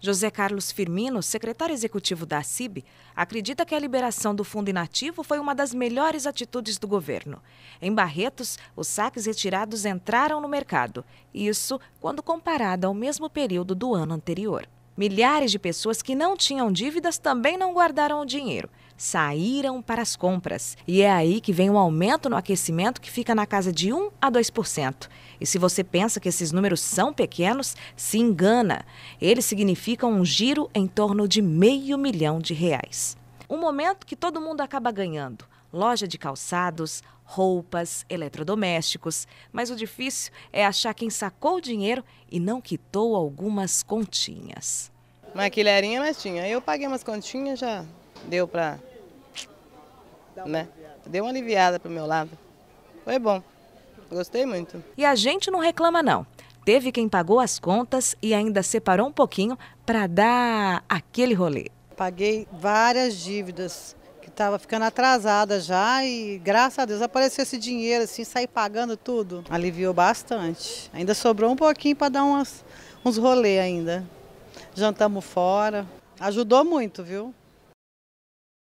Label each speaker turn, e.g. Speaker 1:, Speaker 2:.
Speaker 1: José Carlos Firmino, secretário executivo da CIB, acredita que a liberação do fundo inativo foi uma das melhores atitudes do governo. Em Barretos, os saques retirados entraram no mercado, isso quando comparado ao mesmo período do ano anterior. Milhares de pessoas que não tinham dívidas também não guardaram o dinheiro, saíram para as compras. E é aí que vem um aumento no aquecimento que fica na casa de 1 a 2%. E se você pensa que esses números são pequenos, se engana. Eles significam um giro em torno de meio milhão de reais. Um momento que todo mundo acaba ganhando. Loja de calçados, roupas, eletrodomésticos, mas o difícil é achar quem sacou o dinheiro e não quitou algumas continhas.
Speaker 2: Maquilherinha,
Speaker 1: mas tinha. Eu paguei umas continhas, já deu para. Né? Deu uma aliviada para o meu lado. Foi bom. Gostei muito. E a gente não reclama, não. Teve quem pagou as contas e ainda separou um pouquinho para dar aquele rolê.
Speaker 2: Paguei várias dívidas que estava ficando atrasada já e graças a Deus apareceu esse dinheiro assim, sair pagando tudo. Aliviou bastante. Ainda sobrou um pouquinho para dar umas, uns rolê ainda. Jantamos fora. Ajudou muito, viu?